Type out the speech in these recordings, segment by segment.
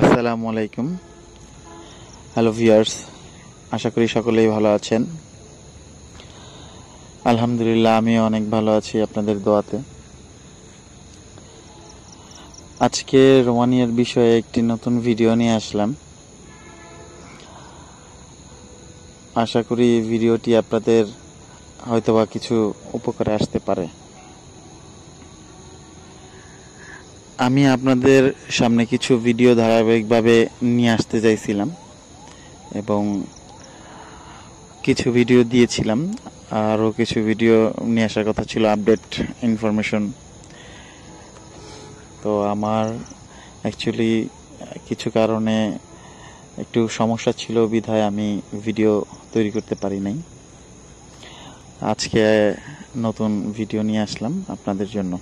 আসসালামু আলাইকুম hello viewers আশা করি সকলেই ভালো আছেন আলহামদুলিল্লাহ আমিও অনেক ভালো আছি আপনাদের দোয়াতে আজকে রোমানিয়ার বিষয়ে একটি নতুন ভিডিও নিয়ে আসলাম আশা করি ভিডিওটি আপনাদের হয়তোবা কিছু উপকারে আসতে পারে আমি আপনাদের সামনে কিছু ভিডিও ধারাবাহিকভাবে নিয়ে আসতে চাইছিলাম এবং কিছু ভিডিও দিয়েছিলাম আরও কিছু ভিডিও নিয়ে আসার কথা ছিল আপডেট ইনফরমেশন তো আমার অ্যাকচুয়ালি কিছু কারণে একটু সমস্যা ছিল বিধায় আমি ভিডিও তৈরি করতে পারি নাই আজকে নতুন ভিডিও নিয়ে আসলাম আপনাদের জন্য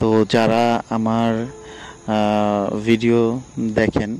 তো যারা আমার ভিডিও দেখেন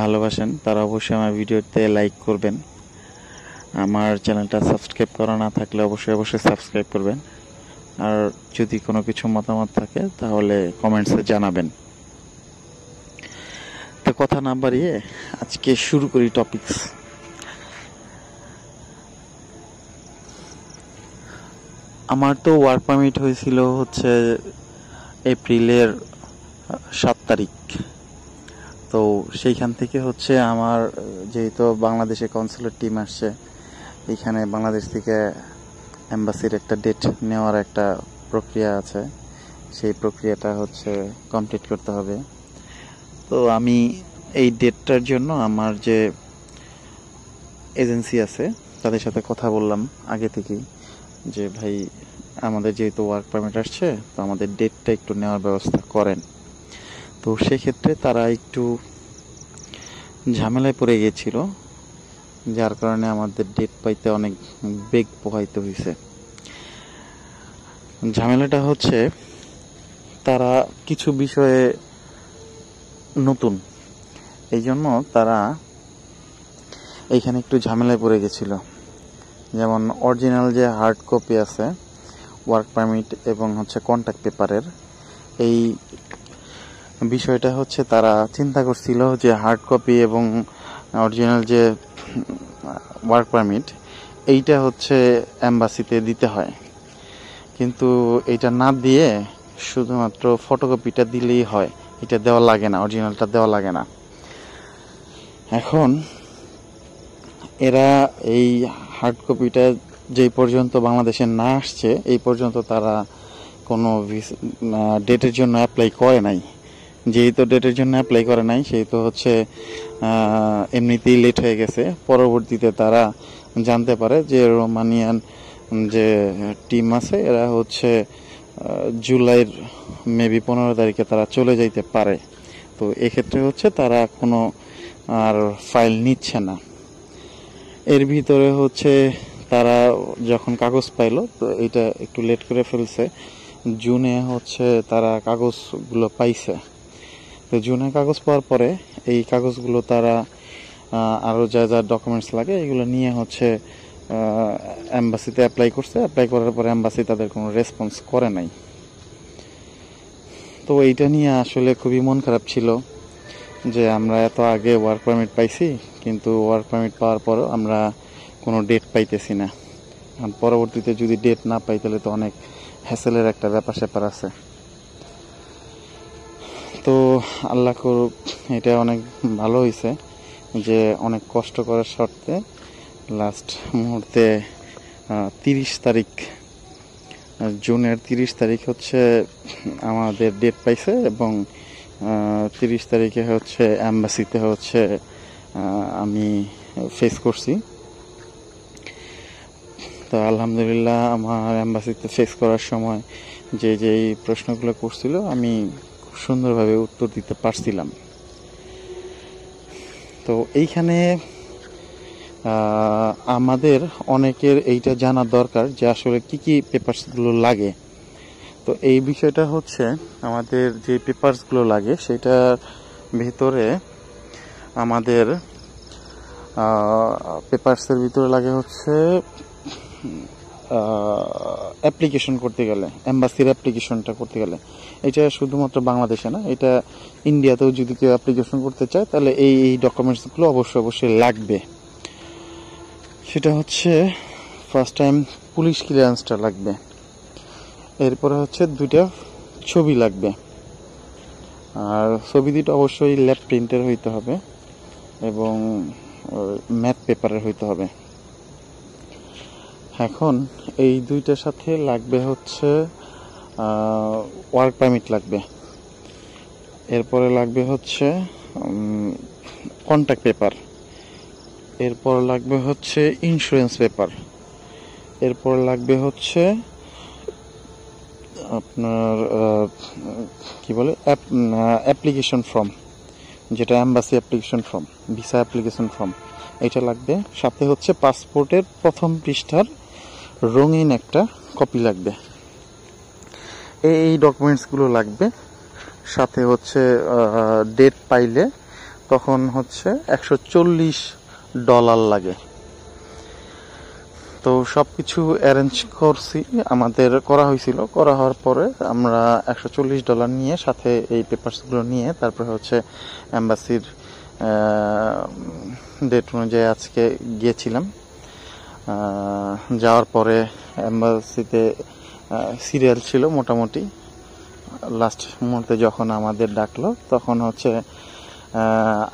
ভালোবাসেন তারা অবশ্যই আমার ভিডিওতে লাইক করবেন আমার চ্যানেলটা সাবস্ক্রাইব করা না থাকলে অবশ্যই অবশ্যই সাবস্ক্রাইব করবেন আর যদি কোনো কিছু মতামত থাকে তাহলে কমেন্টসে জানাবেন তো কথা না বাড়িয়ে আজকে শুরু করি টপিকস আমার তো ওয়ার্ক পারমিট হয়েছিল হচ্ছে এপ্রিলের সাত তারিখ তো সেইখান থেকে হচ্ছে আমার যেহেতু বাংলাদেশে কনসুলেট টিম আসছে এখানে বাংলাদেশ থেকে অ্যাম্বাসির একটা ডেট নেওয়ার একটা প্রক্রিয়া আছে সেই প্রক্রিয়াটা হচ্ছে কমপ্লিট করতে হবে তো আমি এই ডেটটার জন্য আমার যে এজেন্সি আছে তাদের সাথে কথা বললাম আগে থেকেই যে ভাই আমাদের যেহেতু ওয়ার্ক পারমিট আসছে তো আমাদের ডেটটা একটু নেওয়ার ব্যবস্থা করেন তো সেক্ষেত্রে তারা একটু ঝামেলায় পড়ে গিয়েছিল যার কারণে আমাদের ডেট পাইতে অনেক বেগ প্রবাহিত হয়েছে ঝামেলাটা হচ্ছে তারা কিছু বিষয়ে নতুন এই জন্য তারা এইখানে একটু ঝামেলায় পড়ে গেছিল যেমন অরিজিনাল যে হার্ড কপি আছে ওয়ার্ক পারমিট এবং হচ্ছে কন্ট্যাক্ট পেপারের এই বিষয়টা হচ্ছে তারা চিন্তা করছিল যে হার্ড কপি এবং অরিজিনাল যে ওয়ার্ক পারমিট এইটা হচ্ছে অ্যাম্বাসিতে দিতে হয় কিন্তু এটা না দিয়ে শুধুমাত্র ফটোকপিটা দিলেই হয় এটা দেওয়া লাগে না অরিজিনালটা দেওয়া লাগে না এখন এরা এই হার্ড কপিটা যেই পর্যন্ত বাংলাদেশে না আসছে এই পর্যন্ত তারা কোনো ডেটের জন্য অ্যাপ্লাই করে নাই যেই তো ডেটের জন্য অ্যাপ্লাই করে নাই সেই তো হচ্ছে এমনিতেই লেট হয়ে গেছে পরবর্তীতে তারা জানতে পারে যে রোমানিয়ান যে টিম আছে এরা হচ্ছে জুলাইয়ের মেবি পনেরো তারিখে তারা চলে যাইতে পারে তো এক্ষেত্রে হচ্ছে তারা কোনো আর ফাইল নিচ্ছে না এর ভিতরে হচ্ছে তারা যখন কাগজ পাইল তো এটা একটু লেট করে ফেলছে জুনে হচ্ছে তারা কাগজগুলো পাইছে তো জুনে কাগজ পাওয়ার পরে এই কাগজগুলো তারা আরও যা যা ডকুমেন্টস লাগে এগুলো নিয়ে হচ্ছে অ্যাম্বাসিতে অ্যাপ্লাই করছে অ্যাপ্লাই করার পরে অ্যাম্বাসি তাদের কোনো রেসপন্স করে নাই তো এইটা নিয়ে আসলে খুবই মন খারাপ ছিল যে আমরা এত আগে ওয়ার্ক পারমিট পাইছি কিন্তু ওয়ার্ক পারমিট পাওয়ার পরও আমরা কোনো ডেট পাইতেছি না কারণ পরবর্তীতে যদি ডেট না পাই তাহলে তো অনেক হ্যাসেলের একটা ব্যাপার স্যাপার আছে তো আল্লাহ করুক এটা অনেক ভালো হয়েছে যে অনেক কষ্ট করার শর্তে লাস্ট মুহূর্তে তিরিশ তারিখ জুনের তিরিশ তারিখ হচ্ছে আমাদের ডেট পাইছে এবং তিরিশ তারিখে হচ্ছে অ্যাম্বাসিতে হচ্ছে আমি ফেস করছি তো আলহামদুলিল্লাহ আমার অ্যাম্বাসিতে ফেস করার সময় যে যেই প্রশ্নগুলো করছিল আমি খুব সুন্দরভাবে উত্তর দিতে পারছিলাম তো এইখানে আমাদের অনেকের এইটা জানা দরকার যে আসলে কি কি পেপারসগুলো লাগে তো এই বিষয়টা হচ্ছে আমাদের যে পেপারসগুলো লাগে সেটার ভিতরে আমাদের পেপারসের ভিতরে লাগে হচ্ছে অ্যাপ্লিকেশন করতে গেলে অ্যাম্বাসির অ্যাপ্লিকেশনটা করতে গেলে এটা শুধুমাত্র বাংলাদেশে না এটা ইন্ডিয়াতেও যদি কেউ অ্যাপ্লিকেশন করতে চায় তাহলে এই এই ডকুমেন্টসগুলো অবশ্যই অবশ্যই লাগবে সেটা হচ্ছে ফার্স্ট টাইম পুলিশ ক্লিয়ারেন্সটা লাগবে এরপরে হচ্ছে দুইটা ছবি লাগবে আর ছবি দুটো অবশ্যই ল্যাব প্রিন্টের হইতে হবে এবং ম্যাথ পেপারের হইতে হবে এখন এই দুইটার সাথে লাগবে হচ্ছে ওয়ার্ক পারমিট লাগবে এরপরে লাগবে হচ্ছে কন্ট্যাক্ট পেপার এরপর লাগবে হচ্ছে ইন্স্যুরেন্স পেপার এরপর লাগবে হচ্ছে আপনার কি বলে অ্যাপ্লিকেশন ফর্ম যেটা embassy application form visa application form এটা লাগবে সাথে হচ্ছে পাসপোর্টের প্রথম পৃষ্ঠার রঙিন একটা কপি লাগবে এই ডকুমেন্টসগুলো লাগবে সাথে হচ্ছে ডেট পাইলে তখন হচ্ছে একশো চল্লিশ ডলার লাগে তো সব কিছু অ্যারেঞ্জ করছি আমাদের করা হয়েছিল করা হওয়ার পরে আমরা একশো চল্লিশ ডলার নিয়ে সাথে এই পেপারসগুলো নিয়ে তারপরে হচ্ছে অ্যাম্বাসির ডেট অনুযায়ী আজকে গিয়েছিলাম যাওয়ার পরে অ্যাম্বাসিতে সিরিয়াল ছিল মোটামুটি লাস্ট মুহূর্তে যখন আমাদের ডাকলো তখন হচ্ছে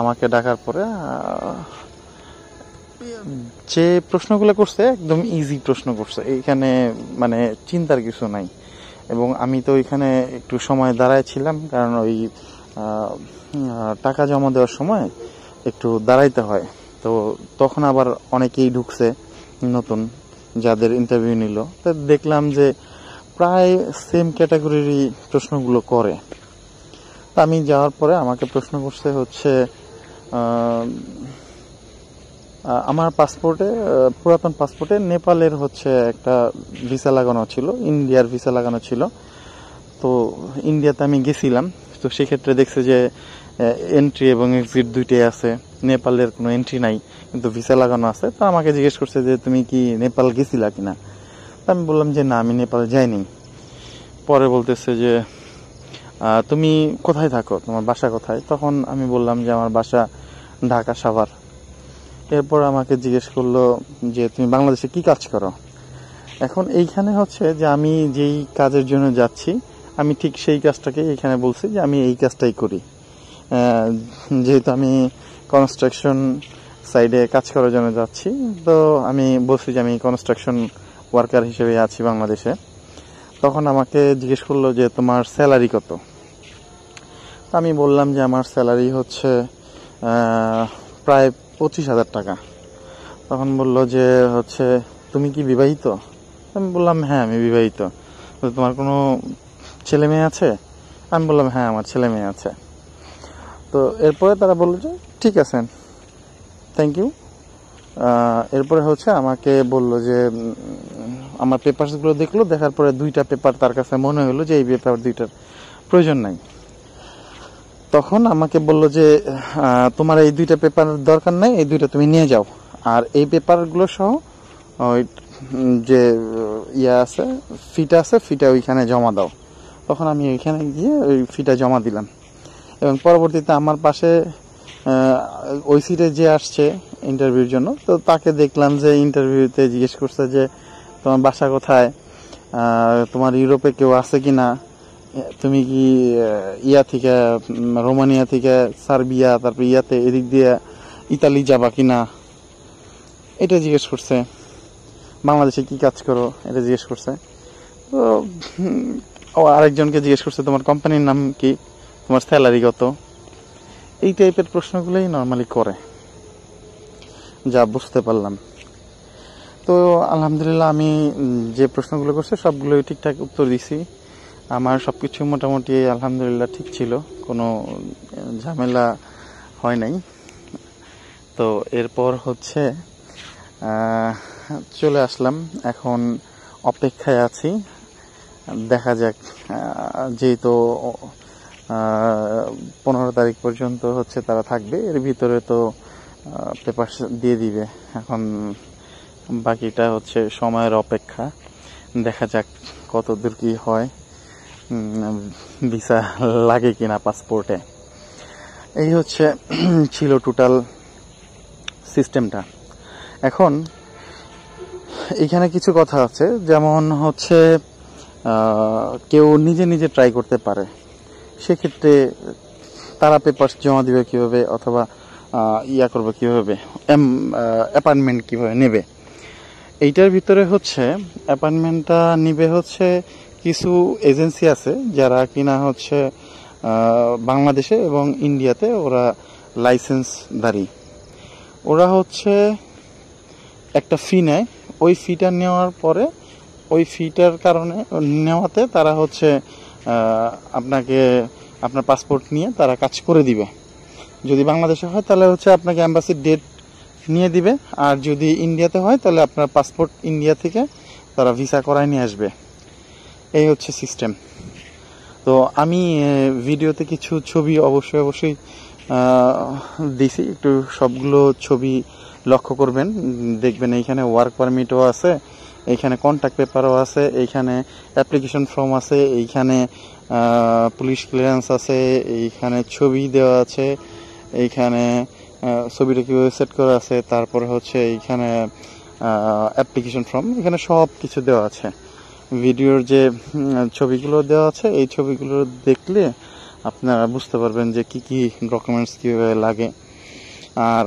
আমাকে ডাকার পরে যে প্রশ্নগুলো করছে একদম ইজি প্রশ্ন করছে এইখানে মানে চিন্তার কিছু নাই এবং আমি তো ওইখানে একটু সময় দাঁড়ায় ছিলাম কারণ ওই টাকা জমা দেওয়ার সময় একটু দাঁড়াইতে হয় তো তখন আবার অনেকেই ঢুকছে নতুন যাদের ইন্টারভিউ নিল তা দেখলাম যে প্রায় সেম ক্যাটাগরিরই প্রশ্নগুলো করে তা আমি যাওয়ার পরে আমাকে প্রশ্ন করছে হচ্ছে আমার পাসপোর্টে পুরাতন পাসপোর্টে নেপালের হচ্ছে একটা ভিসা লাগানো ছিল ইন্ডিয়ার ভিসা লাগানো ছিল তো ইন্ডিয়াতে আমি গেছিলাম তো সেক্ষেত্রে দেখছে যে এন্ট্রি এবং এক্সিট দুইটাই আছে নেপালের কোনো এন্ট্রি নাই কিন্তু ভিসা লাগানো আছে তো আমাকে জিজ্ঞেস করছে যে তুমি কি নেপাল গেছিলা কিনা তা আমি বললাম যে না আমি নেপাল যাইনি পরে বলতেছে যে তুমি কোথায় থাকো তোমার বাসা কোথায় তখন আমি বললাম যে আমার বাসা ঢাকা সাভার এরপর আমাকে জিজ্ঞেস করলো যে তুমি বাংলাদেশে কি কাজ করো এখন এইখানে হচ্ছে যে আমি যেই কাজের জন্য যাচ্ছি আমি ঠিক সেই কাজটাকে এখানে বলছি যে আমি এই কাজটাই করি যেহেতু আমি কনস্ট্রাকশন সাইডে কাজ করার জন্য যাচ্ছি তো আমি বলছি যে আমি কনস্ট্রাকশন ওয়ার্কার হিসেবে আছি বাংলাদেশে তখন আমাকে জিজ্ঞেস করলো যে তোমার স্যালারি কত তো আমি বললাম যে আমার স্যালারি হচ্ছে প্রায় পঁচিশ হাজার টাকা তখন বলল যে হচ্ছে তুমি কি বিবাহিত আমি বললাম হ্যাঁ আমি বিবাহিত তোমার কোনো ছেলে মেয়ে আছে আমি বললাম হ্যাঁ আমার ছেলে মেয়ে আছে তো এরপরে তারা বলল যে ঠিক আছেন থ্যাংক ইউ এরপরে হচ্ছে আমাকে বলল যে আমার পেপারসগুলো দেখলো দেখার পরে দুইটা পেপার তার কাছে মনে হলো যে এই পেপার দুইটার প্রয়োজন নাই তখন আমাকে বলল যে তোমার এই দুইটা পেপার দরকার নাই এই দুইটা তুমি নিয়ে যাও আর এই পেপারগুলো সহ ওই যে ইয়ে আছে ফিটা আছে ফিটা ওইখানে জমা দাও তখন আমি ওইখানে গিয়ে ওই ফিটা জমা দিলাম এবং পরবর্তীতে আমার পাশে ওই সিটে যে আসছে ইন্টারভিউর জন্য তো তাকে দেখলাম যে ইন্টারভিউতে জিজ্ঞেস করছে যে তোমার বাসা কোথায় তোমার ইউরোপে কেউ আছে কি না তুমি কি ইয়া থেকে রোমানিয়া থেকে সার্বিয়া তারপর ইয়াতে এদিক দিয়ে ইতালি যাবা কি না এটা জিজ্ঞেস করছে বাংলাদেশে কি কাজ করো এটা জিজ্ঞেস করছে তো আরেকজনকে জিজ্ঞেস করছে তোমার কোম্পানির নাম কি তোমার স্যালারি কত এই টাইপের প্রশ্নগুলোই নর্মালি করে যা বুঝতে পারলাম তো আলহামদুলিল্লাহ আমি যে প্রশ্নগুলো করছে সবগুলোই ঠিকঠাক উত্তর দিছি আমার সব কিছু মোটামুটি আলহামদুলিল্লাহ ঠিক ছিল কোনো ঝামেলা হয় নাই তো এরপর হচ্ছে চলে আসলাম এখন অপেক্ষায় আছি দেখা যাক যেহেতু পনেরো তারিখ পর্যন্ত হচ্ছে তারা থাকবে এর ভিতরে তো পেপার দিয়ে দিবে এখন বাকিটা হচ্ছে সময়ের অপেক্ষা দেখা যাক কত দূর কী হয় ভিসা লাগে কিনা পাসপোর্টে এই হচ্ছে ছিল টোটাল সিস্টেমটা এখন এখানে কিছু কথা আছে যেমন হচ্ছে কেউ নিজে নিজে ট্রাই করতে পারে সেক্ষেত্রে তারা পেপার জমা দিবে কিভাবে অথবা ইয়া করবে কিভাবে অ্যাপার্টমেন্ট কিভাবে নেবে এইটার ভিতরে হচ্ছে অ্যাপার্টমেন্টটা নিবে হচ্ছে কিছু এজেন্সি আছে যারা কিনা হচ্ছে বাংলাদেশে এবং ইন্ডিয়াতে ওরা লাইসেন্স দাঁড়ি ওরা হচ্ছে একটা ফি নেয় ওই ফিটা নেওয়ার পরে ওই ফিটার কারণে নেওয়াতে তারা হচ্ছে আপনাকে আপনার পাসপোর্ট নিয়ে তারা কাজ করে দিবে যদি বাংলাদেশে হয় তাহলে হচ্ছে আপনাকে অ্যাম্বাসির ডেট নিয়ে দিবে আর যদি ইন্ডিয়াতে হয় তাহলে আপনার পাসপোর্ট ইন্ডিয়া থেকে তারা ভিসা করায় নিয়ে আসবে এই হচ্ছে সিস্টেম তো আমি ভিডিওতে কিছু ছবি অবশ্যই অবশ্যই দিছি একটু সবগুলো ছবি লক্ষ্য করবেন দেখবেন এইখানে ওয়ার্ক পারমিটও আছে এইখানে কন্ট্যাক্ট পেপারও আছে এইখানে অ্যাপ্লিকেশন ফর্ম আছে এইখানে পুলিশ ক্লিয়ারেন্স আছে এইখানে ছবি দেওয়া আছে এইখানে ছবিটা কীভাবে সেট করা আছে তারপর হচ্ছে এইখানে অ্যাপ্লিকেশন ফর্ম এখানে সব কিছু দেওয়া আছে ভিডিওর যে ছবিগুলো দেওয়া আছে এই ছবিগুলো দেখলে আপনারা বুঝতে পারবেন যে কি কি ডকুমেন্টস কীভাবে লাগে আর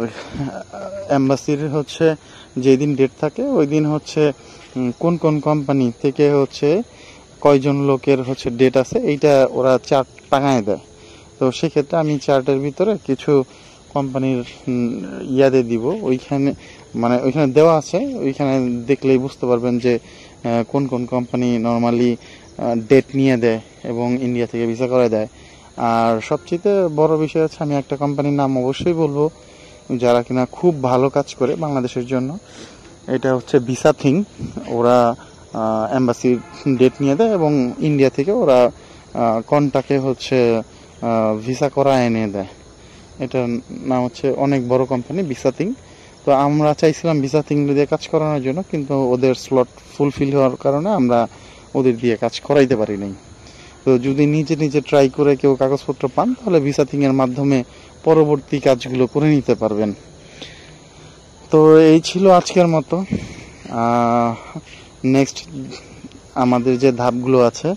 অ্যাম্বাসির হচ্ছে যেদিন ডেট থাকে ওই দিন হচ্ছে কোন কোন কোম্পানি থেকে হচ্ছে কয়জন লোকের হচ্ছে ডেট আছে এইটা ওরা চার্ট টাঙায় দেয় তো সেক্ষেত্রে আমি চার্টের ভিতরে কিছু কোম্পানির ইয়াদে দিব ওইখানে মানে ওইখানে দেওয়া আছে ওইখানে দেখলেই বুঝতে পারবেন যে কোন কোন কোম্পানি নর্মালি ডেট নিয়ে দেয় এবং ইন্ডিয়া থেকে ভিসা করে দেয় আর সবচেয়ে বড় বিষয় হচ্ছে আমি একটা কোম্পানির নাম অবশ্যই বলবো যারা কিনা খুব ভালো কাজ করে বাংলাদেশের জন্য এটা হচ্ছে ভিসা থিং ওরা এম্বাসির ডেট নিয়ে দেয় এবং ইন্ডিয়া থেকে ওরা কনটাকে হচ্ছে ভিসা করা এনে দেয় এটার নাম হচ্ছে অনেক বড় কোম্পানি ভিসা থিং তো আমরা চাইছিলাম ভিসা থিং দিয়ে কাজ করানোর জন্য কিন্তু ওদের স্লট ফুলফিল হওয়ার কারণে আমরা ওদের দিয়ে কাজ করাইতে পারি নাই তো যদি নিজে নিজে ট্রাই করে কেউ কাগজপত্র পান তাহলে ভিসা থিংয়ের মাধ্যমে পরবর্তী কাজগুলো করে নিতে পারবেন তো এই ছিল আজকের মতো নেক্সট আমাদের যে ধাপগুলো আছে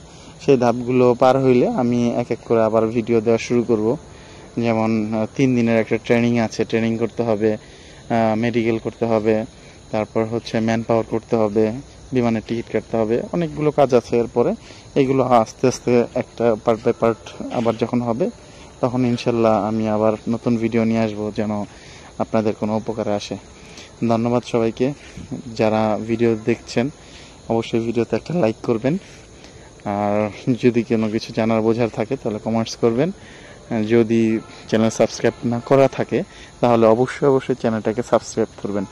সেই ধাপগুলো পার হইলে আমি এক এক করে আবার ভিডিও দেওয়া শুরু করব যেমন তিন দিনের একটা ট্রেনিং আছে ট্রেনিং করতে হবে মেডিকেল করতে হবে তারপর হচ্ছে ম্যান পাওয়ার করতে হবে বিমানের টিকিট কাটতে হবে অনেকগুলো কাজ আছে এরপরে এগুলো আস্তে আস্তে একটা পার্ট বাই পার্ট আবার যখন হবে তখন ইনশাল্লাহ আমি আবার নতুন ভিডিও নিয়ে আসবো যেন আপনাদের কোনো উপকারে আসে ধন্যবাদ সবাইকে যারা ভিডিও দেখছেন অবশ্যই ভিডিওতে একটা লাইক করবেন আর যদি কোনো কিছু জানার বোঝার থাকে তাহলে কমেন্টস করবেন যদি চ্যানেল সাবস্ক্রাইব না করা থাকে তাহলে অবশ্যই অবশ্যই চ্যানেলটাকে সাবস্ক্রাইব করবেন